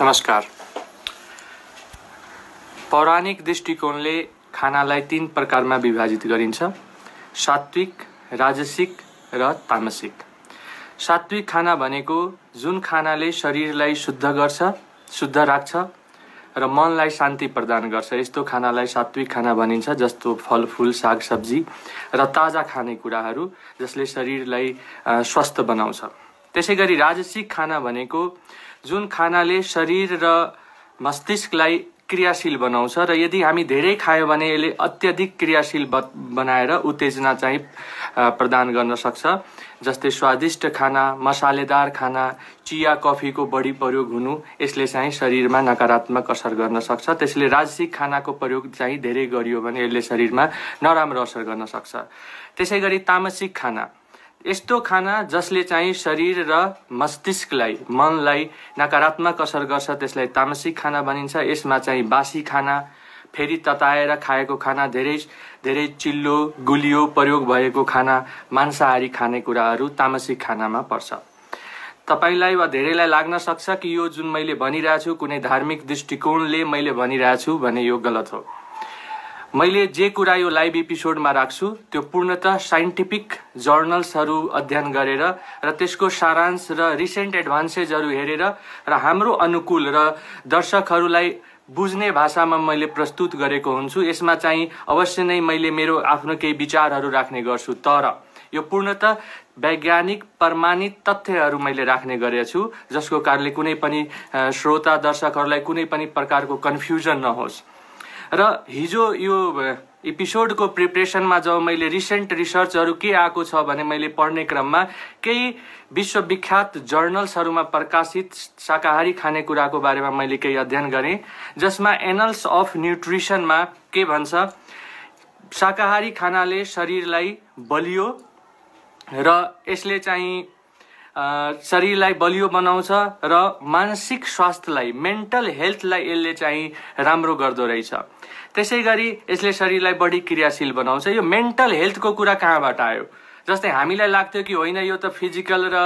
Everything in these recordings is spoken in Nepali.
नमस्कार पौराणिक दृष्टिकोणले खानालाई तिन प्रकारमा विभाजित गरिन्छ सात्विक राजसिक र तामसिक सात्विक खाना भनेको जुन खानाले शरीरलाई शुद्ध गर्छ शुद्ध राख्छ र मनलाई शान्ति प्रदान गर्छ यस्तो खानालाई सात्विक खाना भनिन्छ जस्तो फलफुल सागसब्जी र ताजा खानेकुराहरू जसले शरीरलाई स्वस्थ बनाउँछ त्यसै गरी राजसिक खाना भनेको जुन खानाले शरीर र मस्तिष्कलाई क्रियाशील बनाउँछ र यदि हामी धेरै खायो भने यसले अत्यधिक क्रियाशील ब बनाएर उत्तेजना चाहिँ प्रदान गर्न सक्छ जस्तै स्वादिष्ट खाना मसालेदार खाना चिया कफीको बढी प्रयोग हुनु यसले चाहिँ शरीरमा नकारात्मक असर गर्न सक्छ त्यसले राजसिक खानाको प्रयोग चाहिँ धेरै गरियो भने यसले शरीरमा नराम्रो असर गर्न सक्छ त्यसै गरी तामसिक खाना यस्तो खाना जसले चाहिँ शरीर र मस्तिष्कलाई मनलाई नकारात्मक असर गर्छ त्यसलाई तामसिक खाना भनिन्छ यसमा चाहिँ बासी खाना फेरि तताएर खाएको खाना धेरै धेरै चिल्लो गुलियो प्रयोग भएको खाना मांसाहारी खानेकुराहरू तामसिक खानामा पर्छ तपाईँलाई वा धेरैलाई लाग्न सक्छ कि यो जुन मैले भनिरहेछु कुनै धार्मिक दृष्टिकोणले मैले भनिरहेछु भने यो गलत हो मैले जे कुरा यो लाइभ एपिसोडमा राख्छु त्यो पूर्णत साइन्टिफिक जर्नल्सहरू अध्ययन गरेर र त्यसको सारांश र रिसेन्ट एडभान्सेजहरू हेरेर र हाम्रो अनुकूल र दर्शकहरूलाई बुझ्ने भाषामा मैले प्रस्तुत गरेको हुन्छु यसमा चाहिँ अवश्य नै मैले मेरो आफ्नो केही विचारहरू राख्ने गर्छु तर यो पूर्णत वैज्ञानिक प्रमाणित तथ्यहरू मैले राख्ने गरेछु जसको कारणले कुनै पनि श्रोता दर्शकहरूलाई कुनै पनि प्रकारको कन्फ्युजन नहोस् र हिजो यो एपिसोडको प्रिपरेसनमा जब मैले रिसेन्ट रिसर्चहरू के आएको छ भने मैले पढ्ने क्रममा केही विश्वविख्यात जर्नल्सहरूमा प्रकाशित शाकाहारी खानेकुराको बारेमा मैले केही अध्ययन गरेँ जसमा एनल्स अफ न्युट्रिसनमा के भन्छ शाकाहारी खानाले शरीरलाई बलियो र यसले चाहिँ शरीरलाई बलियो बनाउँछ र मानसिक स्वास्थ्यलाई मेन्टल हेल्थलाई यसले चाहिँ राम्रो गर्दो रहेछ त्यसै गरी यसले शरीरलाई बढी क्रियाशील बनाउँछ यो मेन्टल हेल्थको कुरा कहाँबाट आयो जस्तै हामीलाई लाग्थ्यो कि होइन यो त फिजिकल र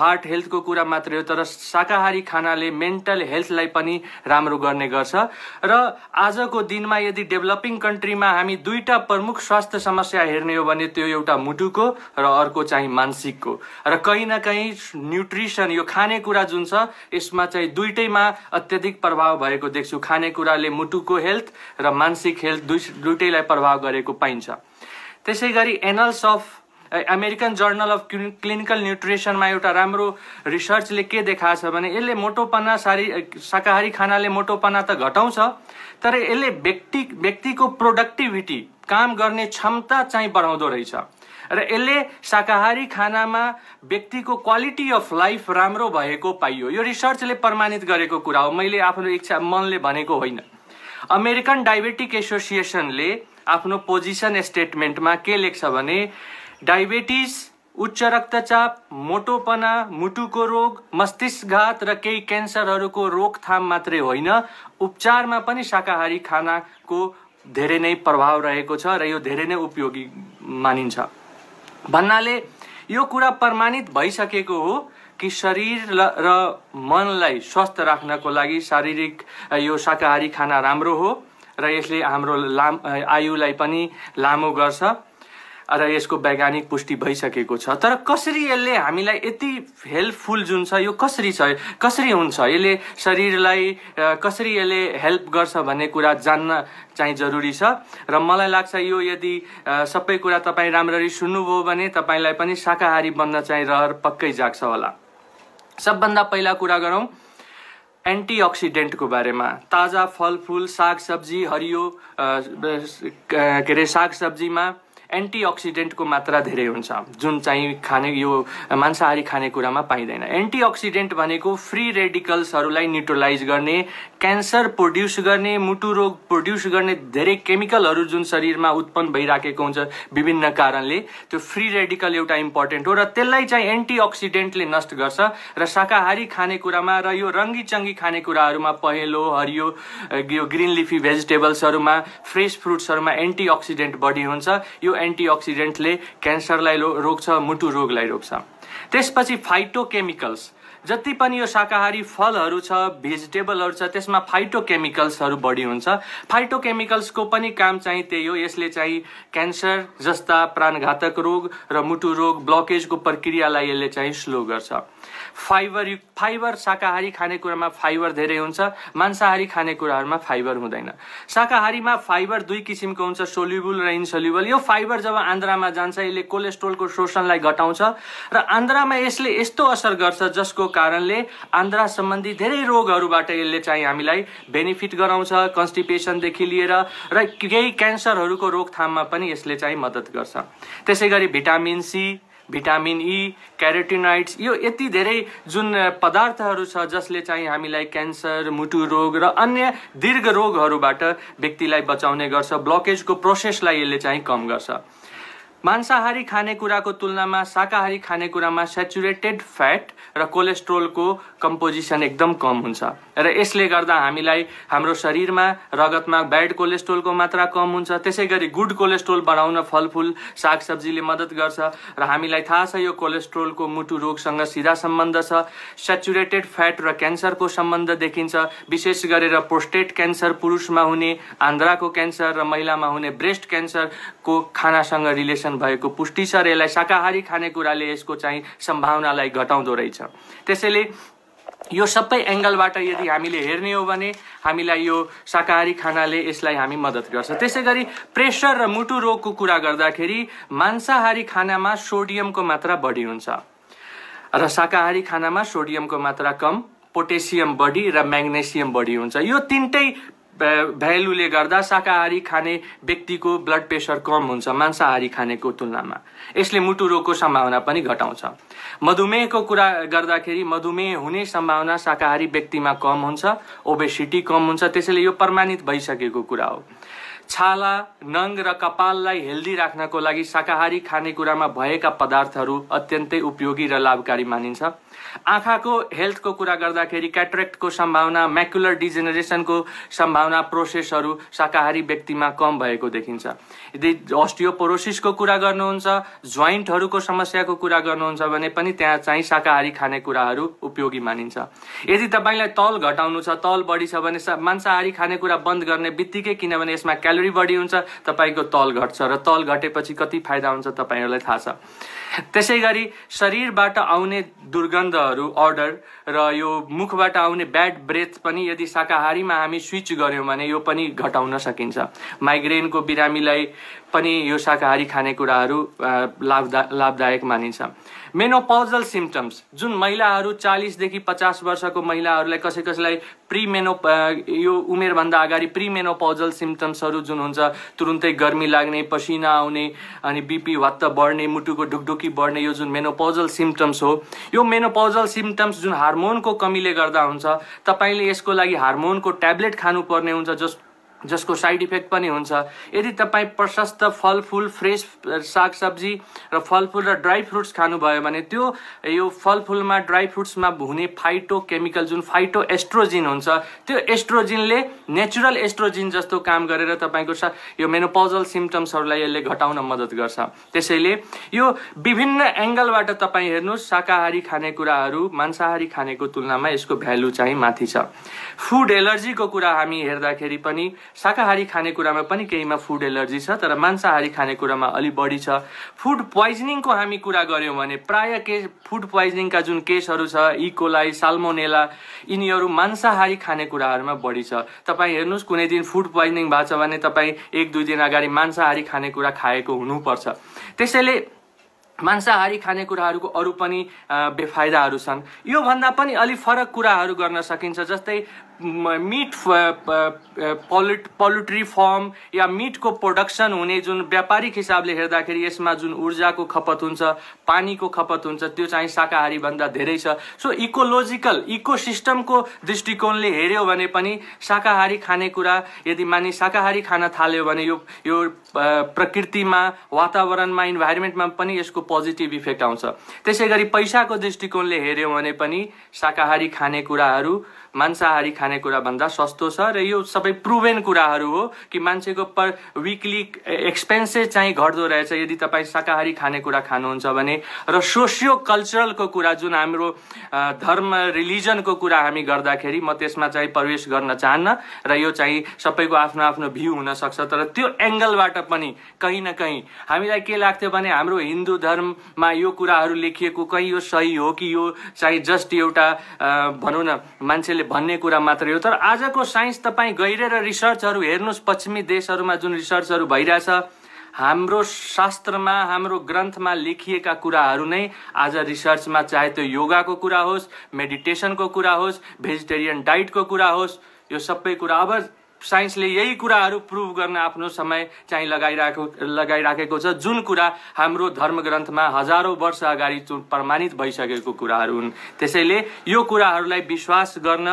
हार्ट हेल्थको कुरा मात्रै हो तर शाकाहारी खानाले मेन्टल हेल्थलाई पनि राम्रो गर्ने गर्छ र आजको दिनमा यदि डेभलपिङ कन्ट्रीमा हामी दुईवटा प्रमुख स्वास्थ्य समस्या हेर्ने हो भने त्यो एउटा मुटुको र अर्को चाहिँ मानसिकको र कहीँ न कहीँ न्युट्रिसन यो खानेकुरा जुन छ यसमा चाहिँ दुइटैमा अत्यधिक प्रभाव भएको देख्छु खानेकुराले मुटुको हेल्थ र मानसिक हेल्थ दुई दुइटैलाई प्रभाव गरेको पाइन्छ त्यसै गरी annals of American journal of clinical न्युट्रिसनमा एउटा राम्रो रिसर्चले के देखाएको छ भने यसले मोटोपना सारी शाकाहारी खानाले मोटोपना त घटाउँछ तर यसले व्यक्ति व्यक्तिको प्रोडक्टिभिटी काम गर्ने क्षमता चाहिँ बढाउँदो रहेछ र यसले शाकाहारी खानामा व्यक्तिको क्वालिटी अफ लाइफ राम्रो भएको पाइयो यो रिसर्चले प्रमाणित गरेको कुरा हो मैले आफ्नो इच्छा मनले भनेको होइन अमेरिकन डायबेटिक एसोसिएसनले आफ्नो पोजिसन स्टेटमेन्टमा के लेख्छ भने डायबेटिस उच्च रक्तचाप मोटोपना मुटुको रोग मस्तिष्कघात र केही क्यान्सरहरूको रोकथाम मात्रै होइन उपचारमा पनि शाकाहारी खानाको धेरै नै प्रभाव रहेको छ र यो धेरै नै उपयोगी मानिन्छ भन्नाले यो कुरा प्रमाणित भइसकेको हो कि शरीर र मनलाई स्वस्थ राख्नको लागि शारीरिक यो शाकाहारी खाना राम्रो हो र यसले हाम्रो लाम आयुलाई पनि लामो गर्छ र यसको वैज्ञानिक पुष्टि भइसकेको छ तर कसरी यसले हामीलाई यति हेल्पफुल जुन छ यो कसरी छ कसरी हुन्छ यसले शरीरलाई कसरी यसले हेल्प गर्छ भन्ने कुरा जान्न चाहिँ जरुरी छ र मलाई लाग्छ यो यदि सबै कुरा तपाईँ राम्ररी सुन्नुभयो भने तपाईँलाई पनि शाकाहारी बन्न चाहिँ रहर पक्कै जाग्छ होला सबभन्दा पहिला कुरा गरौँ एन्टिअक्सिडेन्टको बारेमा ताजा फलफुल सागसब्जी हरियो के अरे सागसब्जीमा एन्टिअक्सिडेन्टको मात्रा धेरै हुन्छ जुन चाहिँ खाने यो मांसाहारी खानेकुरामा पाइँदैन एन्टिअक्सिडेन्ट भनेको फ्री रेडिकल्सहरूलाई न्युट्रलाइज गर्ने क्यान्सर प्रोड्युस गर्ने मुटु रोग प्रोड्युस गर्ने धेरै केमिकलहरू जुन शरीरमा उत्पन्न भइराखेको हुन्छ विभिन्न कारणले त्यो फ्री रेडिकल एउटा इम्पोर्टेन्ट हो र त्यसलाई चाहिँ एन्टिअक्सिडेन्टले नष्ट गर्छ र शाकाहारी खानेकुरामा र यो रङ्गी चङ्गी खानेकुराहरूमा पहेँलो हरियो यो ग्रिन लिफी भेजिटेबल्सहरूमा फ्रेस फ्रुट्सहरूमा एन्टिअक्सिडेन्ट बढी हुन्छ यो एन्टिअक्सिडेन्टले क्यान्सरलाई रोक्छ मुटु रोगलाई रोक्छ त्यसपछि फाइटोकेमिकल्स जति पनि यो शाकाहारी फलहरू छ भेजिटेबलहरू छ त्यसमा फाइटोकेमिकल्सहरू बढी हुन्छ फाइटोकेमिकल्सको पनि काम चाहिँ त्यही हो यसले चाहिँ क्यान्सर जस्ता प्राणघातक रोग र मुटु रोग ब्लकेजको प्रक्रियालाई यसले चाहिँ स्लो गर्छ फाइबर फाइबर शाकाहारी खानेकुरामा फाइबर धेरै हुन्छ मांसाहारी खानेकुराहरूमा फाइबर हुँदैन शाकाहारीमा फाइबर दुई किसिमको हुन्छ सोल्युबल र इन्सोल्युबल यो फाइबर जब आन्द्रामा जान्छ यसले कोलेस्ट्रोलको शोषणलाई घटाउँछ र आन्द्रामा यसले यस्तो असर गर्छ जसको कारणले आन्द्रा सम्बन्धी धेरै रोगहरूबाट यसले चाहिँ हामीलाई बेनिफिट गराउँछ कन्स्टिपेसनदेखि लिएर र केही क्यान्सरहरूको रोकथाममा पनि यसले चाहिँ मद्दत गर्छ त्यसै गरी vitamin C vitamin E carotenoids यो यति धेरै जुन पदार्थहरू छ जसले चाहिँ हामीलाई क्यान्सर मुटु रोग र अन्य दीर्घ रोगहरूबाट व्यक्तिलाई बचाउने गर्छ ब्लकेजको प्रोसेसलाई यसले चाहिँ कम गर्छ मांसाहारी खानेकुराको तुलनामा शाकाहारी खानेकुरामा सेचुरेटेड फ्याट र कोलेस्ट्रोलको कम्पोजिसन एकदम कम हुन्छ र यसले गर्दा हामीलाई हाम्रो शरीरमा रगतमा ब्याड कोलेस्ट्रोलको मात्रा कम हुन्छ त्यसै गरी गुड कोलेस्ट्रोल बढाउन फलफुल सागसब्जीले मद्दत गर्छ र हामीलाई थाहा छ यो कोलेस्ट्रोलको मुटु रोगसँग सिधा सम्बन्ध छ सेचुरेटेड फ्याट र क्यान्सरको सम्बन्ध देखिन्छ विशेष गरेर प्रोस्टेट क्यान्सर पुरुषमा हुने आन्द्राको क्यान्सर र महिलामा हुने ब्रेस्ट क्यान्सरको खानासँग रिलेसन इन्फेक्सन भएको पुष्टि छ र यसलाई शाकाहारी खानेकुराले यसको चाहिँ सम्भावनालाई घटाउँदो रहेछ त्यसैले यो सबै एङ्गलबाट यदि हामीले हेर्ने हो भने हामीलाई यो शाकाहारी खानाले यसलाई हामी मद्दत गर्छ त्यसै गरी प्रेसर र मुटु रोगको कुरा गर्दाखेरि मांसाहारी खानामा सोडियमको मात्रा बढी हुन्छ र शाकाहारी खानामा सोडियमको मात्रा कम पोटेसियम बढी र म्याग्नेसियम बढी हुन्छ यो तिनटै भ्यालुले गर्दा शाकाहारी खाने व्यक्तिको ब्लड प्रेसर कम हुन्छ मांसाहारी खानेको तुलनामा यसले मुटु रोगको सम्भावना पनि घटाउँछ मधुमेहको कुरा गर्दाखेरि मधुमेह हुने सम्भावना शाकाहारी व्यक्तिमा कम हुन्छ ओबेसिटी कम हुन्छ त्यसैले यो प्रमाणित भइसकेको कुरा हो छाला नङ र कपाललाई हेल्दी राख्नको लागि शाकाहारी खानेकुरामा भएका पदार्थहरू अत्यन्तै उपयोगी र लाभकारी मानिन्छ आँखाको हेल्थको कुरा गर्दाखेरि क्याट्रेक्टको सम्भावना म्याकुलर डिजेनेरेसनको सम्भावना प्रोसेसहरू शाकाहारी व्यक्तिमा कम भएको देखिन्छ यदि अस्टियोपोरोसिसको कुरा गर्नुहुन्छ जोइन्टहरूको समस्याको कुरा गर्नुहुन्छ भने पनि त्यहाँ चाहिँ शाकाहारी खानेकुराहरू उपयोगी मानिन्छ यदि तपाईँलाई तल घटाउनु छ तल बढी छ भने मांसाहारी खानेकुरा बन्द गर्ने बित्तिकै किनभने यसमा क्यालोरी बढी हुन्छ तपाईँको तल घट्छ र तल घटेपछि कति फाइदा हुन्छ तपाईँहरूलाई थाहा छ त्यसै गरी शरीरबाट आउने दुर्गन्ध गन्धहरू अर्डर र यो मुखबाट आउने ब्याड ब्रेथ पनि यदि शाकाहारीमा हामी स्विच गऱ्यौँ भने यो पनि घटाउन सकिन्छ माइग्रेनको बिरामीलाई पनि यो शाकाहारी खानेकुराहरू लाभदा लाभदायक मानिन्छ मेनोपौजल सिम्टम्स जुन महिलाहरू चालिसदेखि पचास वर्षको महिलाहरूलाई कसै कसैलाई प्रिमेनो यो उमेरभन्दा अगाडि प्रिमेनोपौजल सिम्टम्सहरू जुन हुन्छ तुरुन्तै गर्मी लाग्ने पसिना आउने अनि बिपी हत्त बढ्ने मुटुको ढुकढुकी बढ्ने यो जुन मेनोपौजल सिम्टम्स हो यो मेनोपौजल सिम्टम्स जुन हार्मोनको कमीले गर्दा हुन्छ तपाईँले यसको लागि हार्मोनको ट्याब्लेट खानुपर्ने हुन्छ जस जसको साइड इफेक्ट पनि हुन्छ यदि तपाईँ प्रशस्त फलफुल फ्रेस सागसब्जी र फलफुल र ड्राई फ्रुट्स खानुभयो भने त्यो यो फलफुलमा ड्राई फ्रुट्समा हुने फाइटो केमिकल जुन फाइटो एस्ट्रोजिन हुन्छ त्यो एस्ट्रोजिनले नेचुरल एस्ट्रोजिन जस्तो काम गरेर तपाईँको सा यो मेनोपजल सिम्टम्सहरूलाई यसले घटाउन मद्दत गर्छ त्यसैले यो विभिन्न एङ्गलबाट तपाईँ हेर्नुहोस् शाकाहारी खानेकुराहरू मांसाहारी खानेको तुलनामा यसको भ्यालु चाहिँ माथि छ फुड एलर्जीको कुरा हामी हेर्दाखेरि पनि शाकाहारी खानेकुरामा पनि केहीमा फुड एलर्जी छ तर मांसाहारी खानेकुरामा अलि बढी छ फुड पोइजनिङको हामी कुरा गऱ्यौँ भने प्राय के फुड पोइजनिङका जुन केसहरू छ इकोलाई e. साल्मोनेला यिनीहरू मांसाहारी खानेकुराहरूमा बढी छ तपाईँ हेर्नुहोस् कुनै दिन फुड पोइजनिङ भएको छ भने तपाईँ एक दुई दिन अगाडि मांसाहारी खानेकुरा खाएको हुनुपर्छ त्यसैले मांसाहारी खानेकुराहरूको अरू पनि बेफाइदाहरू छन् योभन्दा पनि अलि फरक कुराहरू गर्न सकिन्छ जस्तै मिट पोलिट पोल्ट्री फर्म या मिटको प्रोडक्सन हुने जुन व्यापारिक हिसाबले हेर्दाखेरि यसमा जुन ऊर्जाको खपत हुन्छ पानीको खपत हुन्छ त्यो चाहिँ शाकाहारीभन्दा धेरै छ सो इकोलोजिकल इको सिस्टमको दृष्टिकोणले हेऱ्यो भने पनि शाकाहारी खानेकुरा यदि मानिस शाकाहारी खान थाल्यो भने यो यो प्रकृतिमा वातावरणमा इन्भाइरोमेन्टमा पनि यसको पोजिटिभ इफेक्ट आउँछ त्यसै गरी पैसाको दृष्टिकोणले हेऱ्यो भने पनि शाकाहारी खानेकुराहरू मांसाहारी खानेकुराभन्दा सस्तो छ र यो सबै प्रुभेन कुराहरू हो कि मान्छेको पर विकली एक्सपेन्सेस चाहिँ घट्दो रहेछ यदि तपाईँ शाकाहारी खानेकुरा खानुहुन्छ भने र सोसियो कल्चरलको कुरा जुन हाम्रो धर्म रिलिजनको कुरा हामी गर्दाखेरि म त्यसमा चाहिँ प्रवेश गर्न चाहन्न र यो चाहिँ सबैको आफ्नो आफ्नो भ्यू हुनसक्छ तर त्यो एङ्गलबाट पनि कहीँ न कहीँ हामीलाई के लाग्थ्यो भने हाम्रो हिन्दू धर्ममा यो कुराहरू लेखिएको कहीँ यो सही हो कि यो चाहिँ जस्ट एउटा भनौँ न मान्छेले भन्ने कुरा मात्रै हो तर आजको साइन्स तपाईँ गहिरेर रिसर्चहरू हेर्नुहोस् पश्चिमी देशहरूमा जुन रिसर्चहरू भइरहेछ हाम्रो शास्त्रमा हाम्रो ग्रन्थमा लेखिएका कुराहरू नै आज रिसर्चमा चाहे त्यो योगाको कुरा होस् मेडिटेसनको कुरा होस् भेजिटेरियन डाइटको कुरा होस् यो सबै कुरा अब साइन्सले यही कुराहरू प्रुभ गर्न आफ्नो समय चाहिँ लगाइराख लगाइराखेको छ जुन कुरा हाम्रो धर्मग्रन्थमा हजारौँ वर्ष अगाडि प्रमाणित भइसकेको कुराहरू हुन् त्यसैले यो कुराहरूलाई विश्वास गर्न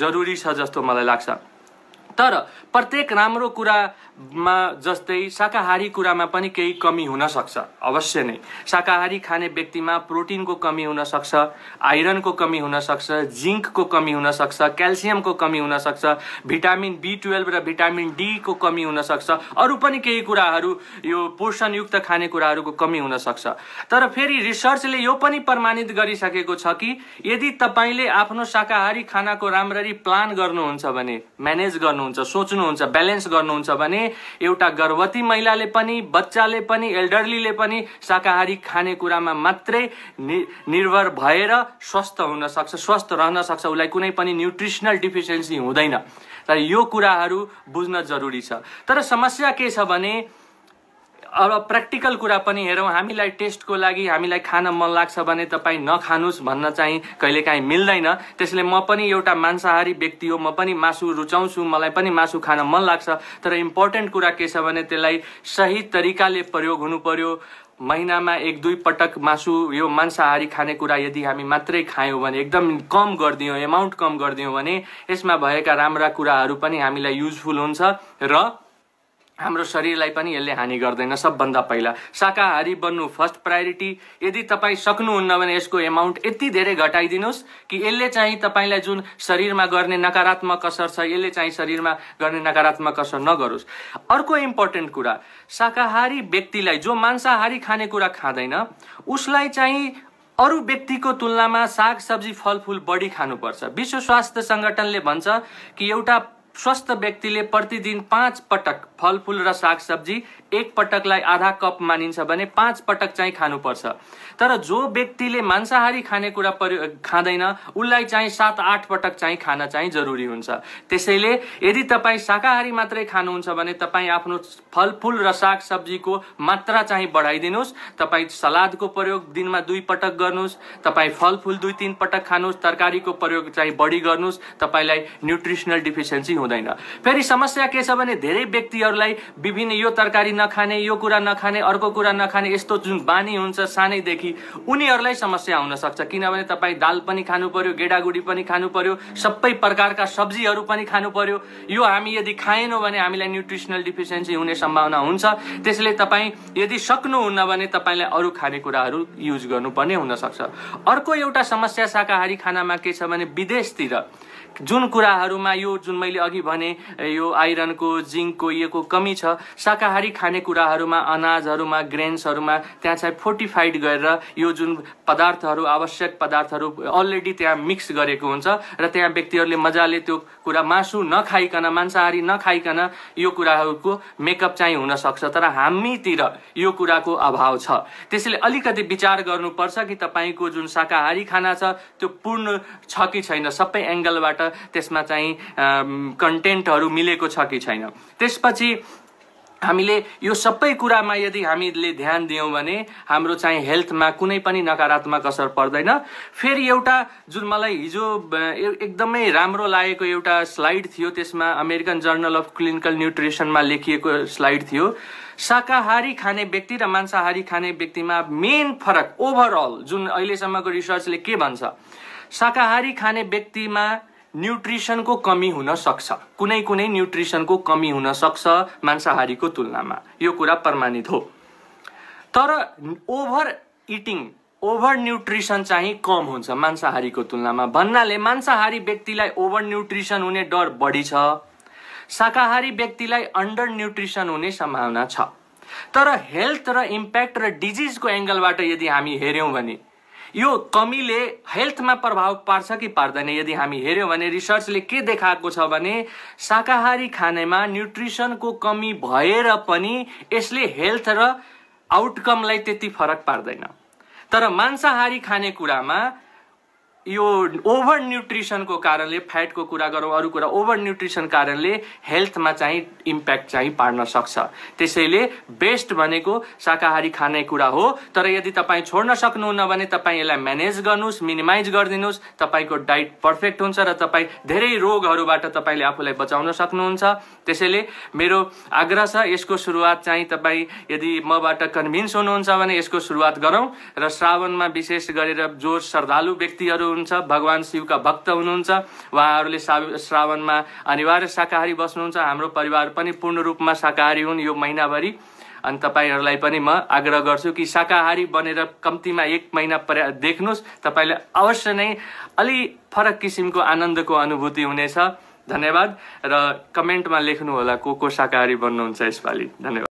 जरुरी छ जस्तो मलाई लाग्छ तर प्रत्येक राम्रो कुरा मा जस्तै शाकाहारी कुरामा पनि केही कमी हुनसक्छ अवश्य नै शाकाहारी खाने व्यक्तिमा प्रोटिनको कमी हुनसक्छ आइरनको कमी हुनसक्छ जिङ्कको कमी हुनसक्छ क्याल्सियमको कमी हुनसक्छ भिटामिन बी टुवेल्भ र भिटामिन डीको कमी हुनसक्छ अरू पनि केही कुराहरू यो पोषणयुक्त खानेकुराहरूको कमी हुनसक्छ तर फेरि रिसर्चले यो पनि प्रमाणित गरिसकेको छ कि यदि तपाईँले आफ्नो शाकाहारी खानाको राम्ररी प्लान गर्नुहुन्छ भने म्यानेज गर्नुहुन्छ सोच्नुहुन्छ ब्यालेन्स गर्नुहुन्छ भने एउटा गर्भवती महिलाले पनि बच्चाले पनि एल्डरलीले पनि शाकाहारी कुरामा मात्रै नि निर्भर भएर स्वस्थ हुन सक्छ स्वस्थ रहन सक्छ उसलाई कुनै पनि न्युट्रिसनल डिफिसियन्सी हुँदैन तर यो कुराहरू बुझ्न जरुरी छ तर समस्या के छ भने अब प्र्याक्टिकल कुरा पनि हेरौँ हामीलाई टेस्टको लागि हामीलाई खान मन लाग्छ भने तपाईँ नखानुस् भन्न चाहिँ कहिलेकाहीँ मिल्दैन त्यसले म पनि एउटा मांसाहारी व्यक्ति हो म पनि मासु रुचाउँछु मलाई पनि मासु खान मन लाग्छ तर इम्पोर्टेन्ट कुरा के छ भने त्यसलाई सही तरिकाले प्रयोग हुनु पर्यो महिनामा एक दुई पटक मासु यो मांसाहारी खानेकुरा यदि हामी मात्रै खायौँ भने एकदम कम गरिदियौँ एमाउन्ट कम गरिदियौँ भने यसमा भएका राम्रा कुराहरू पनि हामीलाई युजफुल हुन्छ र हाम्रो शरीरलाई पनि यसले हानि गर्दैन सबभन्दा पहिला शाकाहारी बन्नु फर्स्ट प्रायोरिटी यदि तपाईँ सक्नुहुन्न भने यसको एमाउन्ट यति धेरै घटाइदिनुहोस् कि यसले चाहिँ तपाईँलाई जुन शरीरमा गर्ने नकारात्मक असर छ यसले चाहिँ शरीरमा गर्ने नकारात्मक असर नगरोस् अर्को इम्पोर्टेन्ट कुरा शाकाहारी व्यक्तिलाई जो मांसाहारी खानेकुरा खाँदैन उसलाई चाहिँ अरू व्यक्तिको तुलनामा साग सब्जी फलफुल बढी खानुपर्छ विश्व स्वास्थ्य सङ्गठनले भन्छ कि एउटा स्वस्थ व्यक्तिले प्रतिदिन पाँच पटक फलफुल र सागसब्जी एक पटकलाई आधा कप मानिन्छ भने पाँच पटक चाहिँ खानुपर्छ तर जो व्यक्तिले मांसाहारी खानेकुरा परि खाँदैन उसलाई चाहिँ सात आठ पटक चाहिँ खान चाहिँ जरुरी हुन्छ त्यसैले यदि तपाईँ शाकाहारी मात्रै खानुहुन्छ भने तपाईँ आफ्नो फलफुल र सागसब्जीको मात्रा चाहिँ बढाइदिनुहोस् तपाईँ सलादको प्रयोग दिनमा दुई पटक गर्नुहोस् तपाईँ फलफुल दुई तिन पटक खानुहोस् तरकारीको प्रयोग चाहिँ बढी गर्नुहोस् तपाईँलाई न्युट्रिसनल डिफिसियन्सी हुँदैन फेरि समस्या के छ भने धेरै व्यक्तिहरू उनीहरूलाई विभिन्न यो तरकारी नखाने यो कुरा नखाने अर्को कुरा नखाने यस्तो जुन बानी हुन्छ सानैदेखि उनीहरूलाई समस्या आउन सक्छ किनभने तपाईँ दाल पनि खानु पर्यो गेडागुडी पनि खानु पर्यो सबै प्रकारका सब्जीहरू पनि खानु पर्यो यो हामी यदि खाएनौँ भने हामीलाई न्युट्रिसनल डिफिसियन्सी हुने सम्भावना हुन्छ त्यसले तपाईँ यदि सक्नुहुन्न भने तपाईँलाई अरू खानेकुराहरू युज गर्नुपर्ने हुनसक्छ अर्को एउटा समस्या शाकाहारी खानामा के छ भने विदेशतिर जुन कुराहरूमा यो जुन मैले अघि भने यो आइरनको जिङ्कको योको कमी छ शाकाहारी खाने खानेकुराहरूमा अनाजहरूमा ग्रेन्सहरूमा त्यहाँ चाहिँ फोर्टिफाइड गरेर यो जुन पदार्थहरू आवश्यक पदार्थहरू अलरेडी त्यहाँ मिक्स गरेको हुन्छ र त्यहाँ व्यक्तिहरूले मजाले त्यो कुरा मासु नखाइकन मांसाहारी नखाइकन यो कुराहरूको मेकअप चाहिँ हुनसक्छ तर हामीतिर यो कुराको अभाव छ त्यसैले अलिकति विचार गर्नुपर्छ कि तपाईँको जुन शाकाहारी खाना छ त्यो पूर्ण छ कि छैन सबै एङ्गलबाट त्यसमा चाहिँ कन्टेन्टहरू मिलेको छ कि छैन त्यसपछि हामीले यो सबै कुरामा यदि हामीले ध्यान दियौँ भने हाम्रो चाहिँ हेल्थमा कुनै पनि नकारात्मक असर पर्दैन फेरि एउटा जुन मलाई हिजो एकदमै राम्रो लागेको एउटा स्लाइड थियो त्यसमा अमेरिकन जर्नल अफ क्लिनिकल न्युट्रिसनमा लेखिएको स्लाइड थियो शाकाहारी खाने व्यक्ति र मांसाहारी खाने व्यक्तिमा मेन फरक ओभरअल जुन अहिलेसम्मको रिसर्चले के भन्छ शाकाहारी खाने व्यक्तिमा न्युट्रिसनको कमी हुन सक्छ कुनै कुनै न्युट्रिसनको कमी हुन सक्छ मांसाहारीको तुलनामा यो कुरा प्रमाणित हो तर ओभर इटिङ ओभर न्युट्रिसन चाहिँ कम हुन्छ मांसाहारीको तुलनामा भन्नाले मांसाहारी व्यक्तिलाई ओभर न्युट्रिसन हुने डर बढी छ शाकाहारी व्यक्तिलाई अन्डर न्युट्रिसन हुने सम्भावना छ तर हेल्थ र इम्प्याक्ट र डिजिजको एङ्गलबाट यदि हामी हेऱ्यौँ भने यो कमीले हेल्थमा प्रभाव पार्छ कि पार्दैन यदि हामी हेऱ्यौँ भने रिसर्चले के देखाएको छ भने शाकाहारी खानेमा न्युट्रिसनको कमी भएर पनि यसले हेल्थ र आउटकमलाई त्यति फरक पार्दैन तर मांसाहारी खानेकुरामा यो ओभर न्युट्रिसनको कारणले फ्याटको कुरा गरौँ अरू कुरा ओभर न्युट्रिसन कारणले हेल्थमा चाहिँ इम्प्याक्ट चाहिँ पार्न सक्छ त्यसैले बेस्ट भनेको शाकाहारी खाने कुरा हो तर यदि तपाईँ छोड्न सक्नुहुन्न भने तपाईँ यसलाई म्यानेज गर्नुहोस् मिनिमाइज गरिदिनुहोस् तपाईँको डाइट पर्फेक्ट हुन्छ र तपाईँ धेरै रोगहरूबाट तपाईँले आफूलाई बचाउन सक्नुहुन्छ त्यसैले मेरो आग्रह छ यसको सुरुवात चाहिँ तपाईँ यदि मबाट कन्भिन्स हुनुहुन्छ भने यसको सुरुवात गरौँ र श्रावणमा विशेष गरेर जो श्रद्धालु व्यक्तिहरू हुनुहुन्छ भगवान् शिवका भक्त हुनुहुन्छ उहाँहरूले श्रावणमा अनिवार्य शाकाहारी बस्नुहुन्छ हाम्रो परिवार पनि पूर्ण रूपमा शाकाहारी हुन् यो महिनाभरि अनि तपाईँहरूलाई पनि म आग्रह गर्छु कि शाकाहारी बनेर कम्तीमा एक महिना पर्या देख्नुहोस् तपाईँले अवश्य नै अलि फरक किसिमको आनन्दको अनुभूति हुनेछ धन्यवाद र कमेन्टमा लेख्नुहोला को को शाकाहारी बन्नुहुन्छ यसपालि धन्यवाद